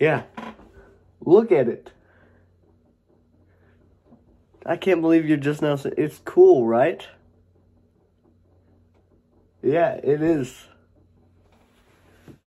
Yeah. Look at it. I can't believe you're just now. It's cool, right? Yeah, it is.